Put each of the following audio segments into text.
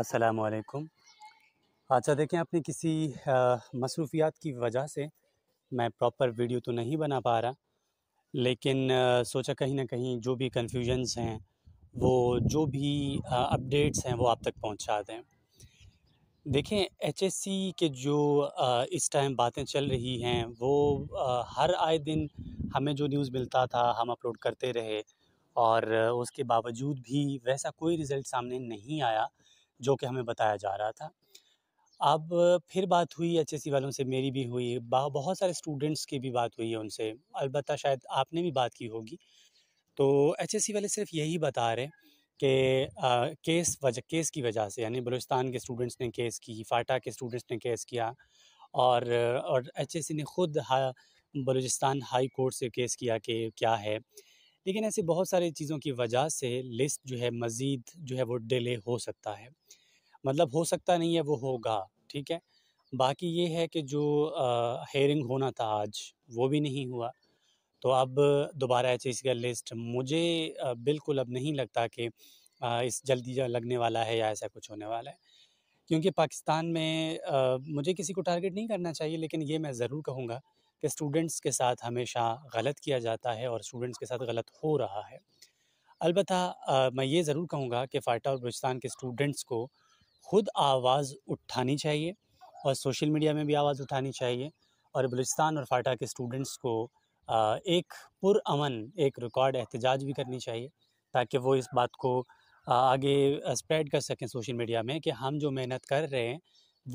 असलकुम अच्छा देखें आपने किसी मसरूफियात की वजह से मैं प्रॉपर वीडियो तो नहीं बना पा रहा लेकिन आ, सोचा कहीं ना कहीं जो भी कन्फ्यूजन्स हैं वो जो भी अपडेट्स हैं वो आप तक पहुंचा दें देखें एच एस सी के जो आ, इस टाइम बातें चल रही हैं वो आ, हर आए दिन हमें जो न्यूज़ मिलता था हम अपलोड करते रहे और उसके बावजूद भी वैसा कोई रिज़ल्ट सामने नहीं आया जो कि हमें बताया जा रहा था अब फिर बात हुई एच वालों से मेरी भी हुई बहुत सारे स्टूडेंट्स की भी बात हुई है उनसे अलबत् शायद आपने भी बात की होगी तो एच वाले सिर्फ यही बता रहे कि केस वजह केस की वजह से यानी बलूचिस्तान के स्टूडेंट्स ने केस की फाटा के स्टूडेंट्स ने केस किया और और एच ने ख़ुद हा, बलूचिस्तान हाई कोर्ट से केस किया कि क्या है लेकिन ऐसी बहुत सारी चीज़ों की वजह से लिस्ट जो है मज़ीद जो है वो डिले हो सकता है मतलब हो सकता नहीं है वो होगा ठीक है बाकी ये है कि जो हेयरिंग होना था आज वो भी नहीं हुआ तो अब दोबारा एच का लिस्ट मुझे आ, बिल्कुल अब नहीं लगता कि आ, इस जल्दी लगने वाला है या ऐसा कुछ होने वाला है क्योंकि पाकिस्तान में आ, मुझे किसी को टारगेट नहीं करना चाहिए लेकिन ये मैं ज़रूर कहूँगा कि स्टूडेंट्स के साथ हमेशा गलत किया जाता है और स्टूडेंट्स के साथ गलत हो रहा है अलबत् मैं ये ज़रूर कहूँगा कि फ़ाटा और बलुचस्तान के स्टूडेंट्स को ख़ुद आवाज़ उठानी चाहिए और सोशल मीडिया में भी आवाज़ उठानी चाहिए और बलुस्तान और फ़ाटा के स्टूडेंट्स को एक पुरान एक रिकॉर्ड एहतजाज भी करनी चाहिए ताकि वो इस बात को आगे स्प्रेड कर सकें सोशल मीडिया में कि हम जो मेहनत कर रहे हैं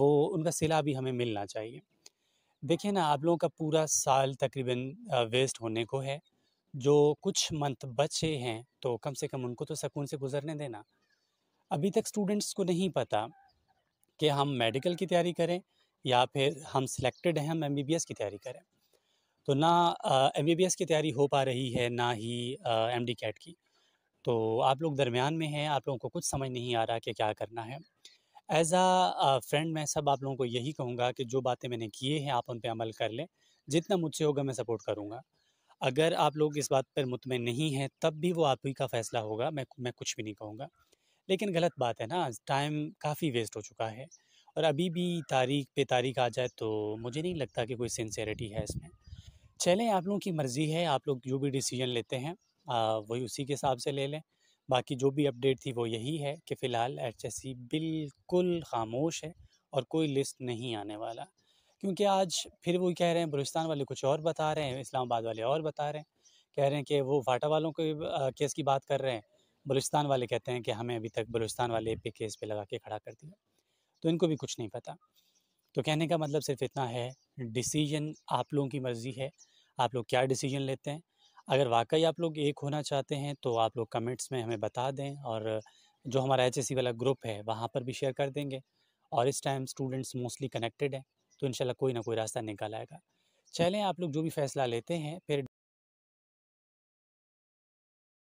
वो उनका सिला भी हमें मिलना चाहिए देखिए ना आप लोगों का पूरा साल तकरीबन वेस्ट होने को है जो कुछ मंथ बचे हैं तो कम से कम उनको तो सकून से गुजरने देना अभी तक स्टूडेंट्स को नहीं पता कि हम मेडिकल की तैयारी करें या फिर हम सिलेक्टेड हैं हम एम की तैयारी करें तो ना एम uh, की तैयारी हो पा रही है ना ही एम uh, कैट की तो आप लोग दरमियान में हैं आप लोगों को कुछ समझ नहीं आ रहा कि क्या करना है एज आ फ्रेंड मैं सब आप लोगों को यही कहूँगा कि जो बातें मैंने किए हैं आप उन पर अमल कर लें जितना मुझसे होगा मैं सपोर्ट करूँगा अगर आप लोग इस बात पर मुतमिन नहीं हैं तब भी वो आप ही का फ़ैसला होगा मैं मैं कुछ भी नहीं कहूँगा लेकिन गलत बात है ना टाइम काफ़ी वेस्ट हो चुका है और अभी भी तारीख पे तारीख आ जाए तो मुझे नहीं लगता कि कोई सिंसेरिटी है इसमें चलें आप लोगों की मर्ज़ी है आप लोग जो भी डिसीजन लेते हैं वही उसी के हिसाब से ले लें बाकी जो भी अपडेट थी वो यही है कि फ़िलहाल एच बिल्कुल खामोश है और कोई लिस्ट नहीं आने वाला क्योंकि आज फिर वो कह रहे हैं बलुस्तान वाले कुछ और बता रहे हैं इस्लामाबाद वाले और बता रहे हैं कह रहे हैं कि वो फाटा वालों के केस की बात कर रहे हैं बलुस्तान वाले कहते हैं कि हमें अभी तक बलुस्तान वाले पे केस पे लगा के खड़ा कर दिया तो इनको भी कुछ नहीं पता तो कहने का मतलब सिर्फ इतना है डिसीजन आप लोगों की मर्ज़ी है आप लोग क्या डिसीजन लेते हैं अगर वाकई आप लोग एक होना चाहते हैं तो आप लोग कमेंट्स में हमें बता दें और जो हमारा एच वाला ग्रुप है वहाँ पर भी शेयर कर देंगे और इस टाइम स्टूडेंट्स मोस्टली कनेक्टेड हैं तो इन कोई ना कोई रास्ता निकल आएगा चलें आप लोग जो भी फैसला लेते हैं फिर